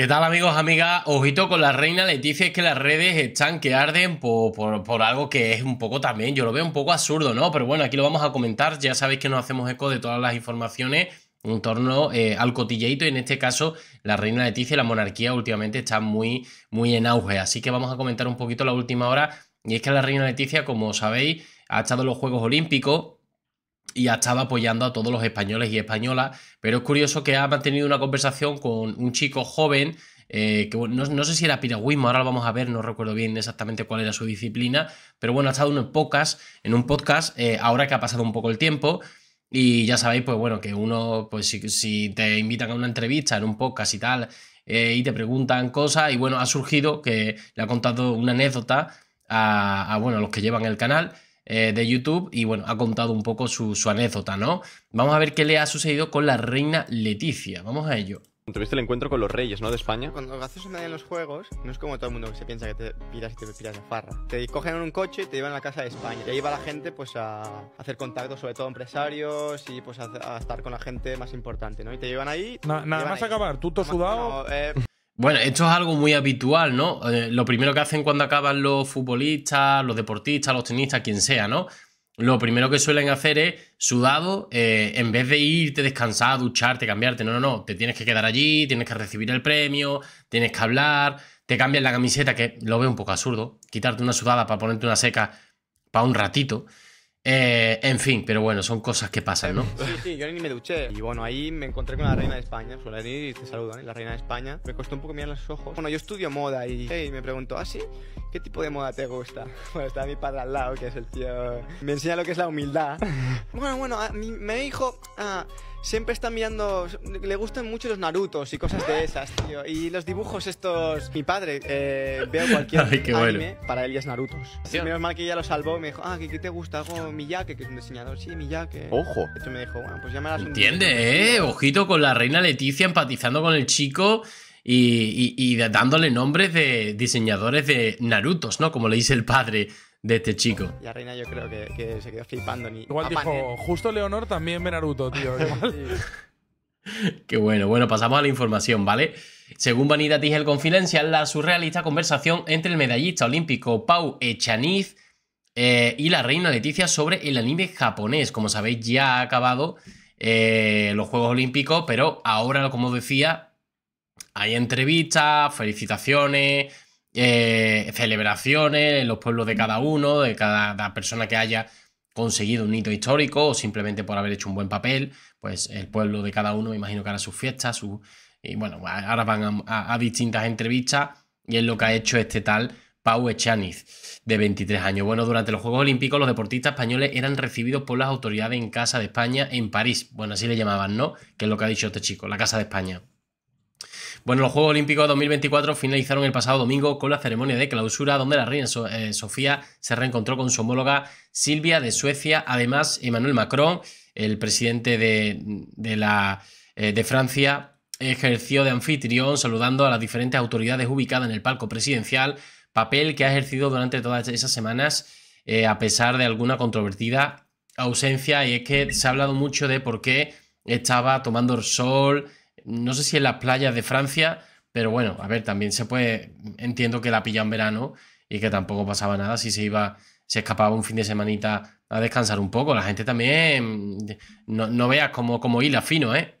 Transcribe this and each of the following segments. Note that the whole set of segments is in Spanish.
¿Qué tal amigos, amigas? Ojito con la reina Leticia, es que las redes están que arden por, algo que es un poco también, yo lo veo un poco absurdo, ¿no? Pero bueno, aquí lo vamos a comentar, ya sabéis que nos hacemos eco de todas las informaciones en torno eh, al cotilleito y en este caso la reina Leticia y la monarquía últimamente están muy, muy en auge, así que vamos a comentar un poquito la última hora y es que la reina Leticia, como sabéis, ha estado en los Juegos Olímpicos y ha estado apoyando a todos los españoles y españolas, pero es curioso que ha mantenido una conversación con un chico joven, eh, que no, no, sé si era piragüismo, ahora lo vamos a ver, no recuerdo bien exactamente cuál era su disciplina, pero bueno, ha estado en un podcast, en un podcast eh, ahora que ha pasado un poco el tiempo, y ya sabéis, pues bueno, que uno, pues si, te invitan a una entrevista en un podcast y tal, eh, y te preguntan cosas, y bueno, ha surgido que le ha contado una anécdota a, a bueno, a los que llevan el canal, eh, de YouTube y bueno, ha contado un poco su, anécdota, ¿no? Vamos a ver qué le ha sucedido con la reina Leticia. Vamos a ello. Tuviste el encuentro con los reyes, ¿no? De España. Cuando haces una en los juegos, no es como todo el mundo que se piensa que te piras y te piras de farra. Te cogen en un coche y te llevan a la casa de España. Y ahí va la gente, pues, a hacer contacto, sobre todo empresarios y, pues, a, estar con la gente más importante, ¿no? Y te llevan ahí. nada más ahí. acabar, tuto sudado. No, eh, bueno, esto es algo muy habitual, ¿no? Eh, lo primero que hacen cuando acaban los futbolistas, los deportistas, los tenistas, quien sea, ¿no? Lo primero que suelen hacer es sudado, eh, en vez de irte descansar, ducharte, cambiarte. No, no, no. Te tienes que quedar allí, tienes que recibir el premio, tienes que hablar, te cambian la camiseta, que lo veo un poco absurdo. Quitarte una sudada para ponerte una seca para un ratito. Eh, en fin, pero bueno, son cosas que pasan, ¿no? Sí, sí, yo ni me duché. Y bueno, ahí me encontré con la reina de España. Suelen ir y te saludo, ¿eh? la reina de España. Me costó un poco mirar los ojos. Bueno, yo estudio moda y, me pregunto, ¿ah, sí? ¿Qué tipo de moda te gusta? Bueno, está mi padre al lado, que es el tío. Me enseña lo que es la humildad. Bueno, bueno, a mí, me dijo. Ah, siempre está mirando. Le gustan mucho los Narutos y cosas de esas, tío. Y los dibujos estos. Mi padre, eh, veo cualquier anime, para él ya es Narutos. menos mal que ya lo salvó me dijo, ah, ¿qué, te gusta? Algo Miyake, que es un diseñador, sí, Miyake. Ojo. Esto me dijo, bueno, pues ya me un... Entiende, ¿eh? Ojito con la reina Leticia empatizando con el chico y, dándole nombres de diseñadores de Narutos, ¿no? Como le dice el padre de este chico. Y a Reina yo creo que, se quedó flipando. Igual dijo, ¿eh? justo Leonor también ve Naruto, tío. Qué bueno, bueno, pasamos a la información, ¿vale? Según Vanidad el Confidencial, la surrealista conversación entre el medallista olímpico Pau Echaniz eh, y la reina Leticia sobre el anime japonés. Como sabéis, ya ha acabado eh, los Juegos Olímpicos, pero ahora, como decía, hay entrevistas, felicitaciones, eh, celebraciones en los pueblos de cada uno, de cada, persona que haya conseguido un hito histórico o simplemente por haber hecho un buen papel, pues el pueblo de cada uno, me imagino que hará sus fiestas, su, y bueno, ahora van a, a distintas entrevistas y es lo que ha hecho este tal Pau Echaniz, de 23 años. Bueno, durante los Juegos Olímpicos los deportistas españoles eran recibidos por las autoridades en Casa de España en París. Bueno, así le llamaban, ¿no? Que es lo que ha dicho este chico, la Casa de España. Bueno, los Juegos Olímpicos 2024 finalizaron el pasado domingo con la ceremonia de clausura donde la reina eh, Sofía se reencontró con su homóloga Silvia de Suecia. Además, Emmanuel Macron, el presidente de, de, la, eh, de Francia, ejerció de anfitrión saludando a las diferentes autoridades ubicadas en el palco presidencial, papel que ha ejercido durante todas esas semanas eh, a pesar de alguna controvertida ausencia y es que se ha hablado mucho de por qué estaba tomando el sol, no sé si en las playas de Francia, pero bueno, a ver, también se puede, entiendo que la pilla en verano y que tampoco pasaba nada si se iba, se escapaba un fin de semanita a descansar un poco, la gente también, no, vea veas como, como hila fino, ¿eh?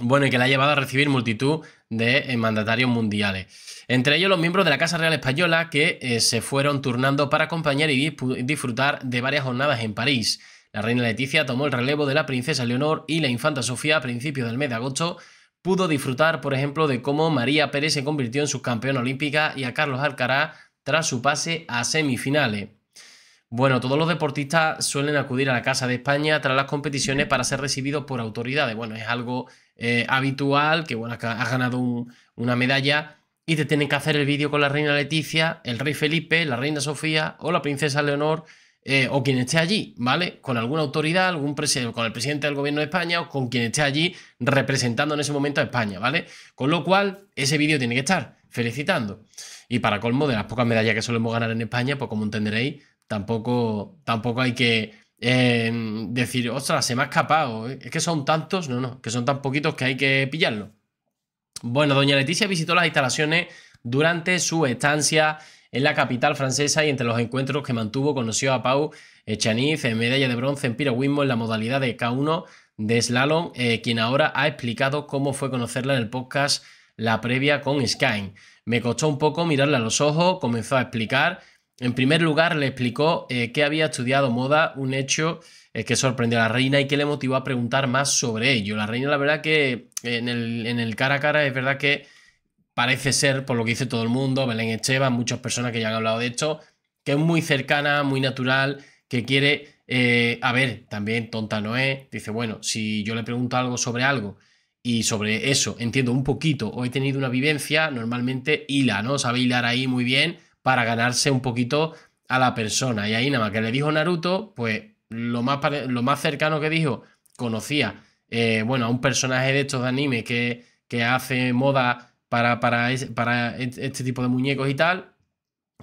bueno, y que la ha llevado a recibir multitud de eh, mandatarios mundiales. Entre ellos los miembros de la Casa Real Española que eh, se fueron turnando para acompañar y disfrutar de varias jornadas en París. La reina Leticia tomó el relevo de la princesa Leonor y la infanta Sofía a principios del mes de agosto pudo disfrutar, por ejemplo, de cómo María Pérez se convirtió en subcampeona olímpica y a Carlos Alcaraz tras su pase a semifinales. Bueno, todos los deportistas suelen acudir a la Casa de España tras las competiciones para ser recibidos por autoridades. Bueno, es algo eh, habitual, que bueno, has ganado una medalla, y te tienen que hacer el vídeo con la reina Leticia, el rey Felipe, la reina Sofía o la princesa Leonor. Eh, o quien esté allí, ¿vale? Con alguna autoridad, algún presidente, con el presidente del gobierno de España o con quien esté allí representando en ese momento a España, ¿vale? Con lo cual, ese vídeo tiene que estar felicitando. Y para colmo de las pocas medallas que solemos ganar en España, pues como entenderéis, tampoco, tampoco hay que decir, ostras, se me ha escapado, ¿eh? es que son tantos, no, no, que son tan poquitos que hay que pillarlo. Bueno, doña Leticia visitó las instalaciones durante su estancia en la capital francesa y entre los encuentros que mantuvo conoció a Pau Echaniz en medalla de bronce en piragüismo en la modalidad de K1 de slalom, eh, quien ahora ha explicado cómo fue conocerla en el podcast La Previa con Sky. Me costó un poco mirarle a los ojos, comenzó a explicar en primer lugar, le explicó eh, que había estudiado moda, un hecho eh, que sorprendió a la reina y que le motivó a preguntar más sobre ello. La reina, la verdad que eh, en el, cara a cara es verdad que parece ser, por lo que dice todo el mundo, Belén Echeva, muchas personas que ya han hablado de esto, que es muy cercana, muy natural, que quiere, a ver, también tonta no es, dice, bueno, si yo le pregunto algo sobre algo y sobre eso entiendo un poquito o he tenido una vivencia, normalmente hila, ¿no? Sabe hilar ahí muy bien para ganarse un poquito a la persona. Y ahí nada más que le dijo Naruto, pues lo más, lo más cercano que dijo, conocía, eh, bueno, a un personaje de estos de anime que, que hace moda para, para, para, este tipo de muñecos y tal.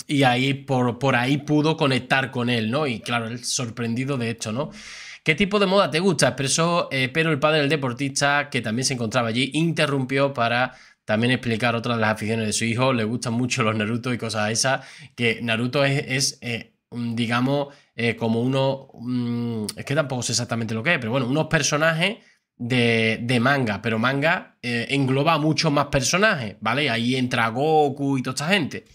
Y ahí por, por ahí pudo conectar con él, ¿no? Y claro, él sorprendido de esto, ¿no? ¿Qué tipo de moda te gusta? Expresó, eh, pero el padre del deportista, que también se encontraba allí, interrumpió para también explicar otra de las aficiones de su hijo. Le gustan mucho los Naruto y cosas esas. Que Naruto es, eh, mm, digamos, eh, como uno. Mm, es que tampoco sé exactamente lo que es, pero bueno, unos personajes de, de manga. Pero manga eh, engloba a muchos más personajes, ¿vale? Ahí entra Goku y toda esta gente.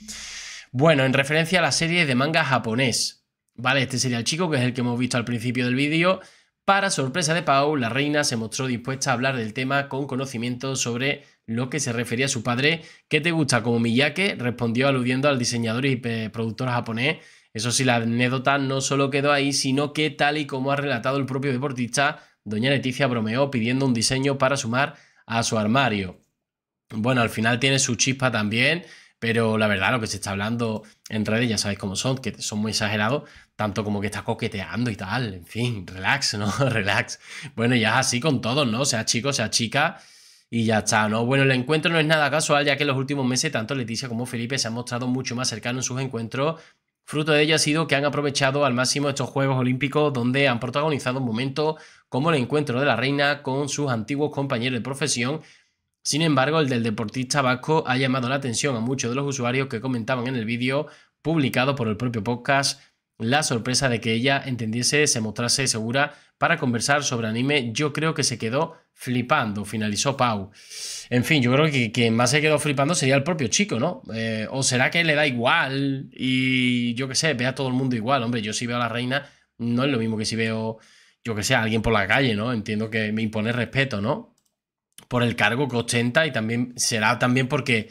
Bueno, en referencia a la serie de manga japonés. Vale, este sería el chico, que es el que hemos visto al principio del vídeo. Para sorpresa de Pau, la reina se mostró dispuesta a hablar del tema con conocimiento sobre lo que se refería a su padre. ¿Qué te gusta? Como Miyake respondió aludiendo al diseñador y eh, productor japonés. Eso sí, la anécdota no solo quedó ahí, sino que tal y como ha relatado el propio deportista, doña Leticia bromeó pidiendo un diseño para sumar a su armario. Bueno, al final tiene su chispa también, pero la verdad lo que se está hablando en redes ya sabéis cómo son, que son muy exagerados, tanto como que está coqueteando y tal, en fin, relax, ¿no? relax. Bueno, ya es así con todos, ¿no? Sea chico, sea chica, y ya está, ¿no? Bueno, el encuentro no es nada casual, ya que en los últimos meses tanto Leticia como Felipe se han mostrado mucho más cercanos en sus encuentros. Fruto de ello ha sido que han aprovechado al máximo estos Juegos Olímpicos, donde han protagonizado un momento como el encuentro de la reina con sus antiguos compañeros de profesión. Sin embargo, el del deportista vasco ha llamado la atención a muchos de los usuarios que comentaban en el vídeo publicado por el propio podcast la sorpresa de que ella entendiese, se mostrase segura para conversar sobre anime, yo creo que se quedó flipando, finalizó Pau. En fin, yo creo que quien más se quedó flipando sería el propio chico, ¿no? Eh, o será que le da igual y yo qué sé, ve a todo el mundo igual. Hombre, yo si veo a la reina, no es lo mismo que si veo, yo qué sé, a alguien por la calle, ¿no? Entiendo que me impone respeto, ¿no? Por el cargo que ostenta y también será también porque,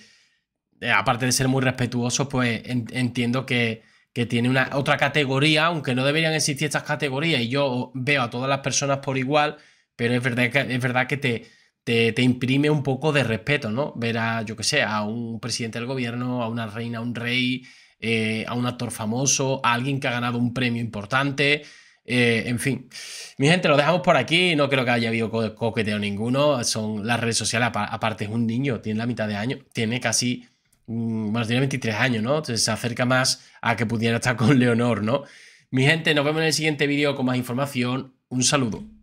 eh, aparte de ser muy respetuoso, pues entiendo que que tiene una, otra categoría, aunque no deberían existir estas categorías, y yo veo a todas las personas por igual, pero es verdad que, es verdad que te, te, imprime un poco de respeto, ¿no? Ver a, yo qué sé, a un presidente del gobierno, a una reina, a un rey, eh, a un actor famoso, a alguien que ha ganado un premio importante. Eh, en fin, mi gente, lo dejamos por aquí. No creo que haya habido coqueteo ninguno. Son las redes sociales, aparte es un niño, tiene la mitad de año, tiene casi Mm, bueno, tiene 23 años, ¿no? Entonces se acerca más a que pudiera estar con Leonor, ¿no? Mi gente, nos vemos en el siguiente vídeo con más información. Un saludo.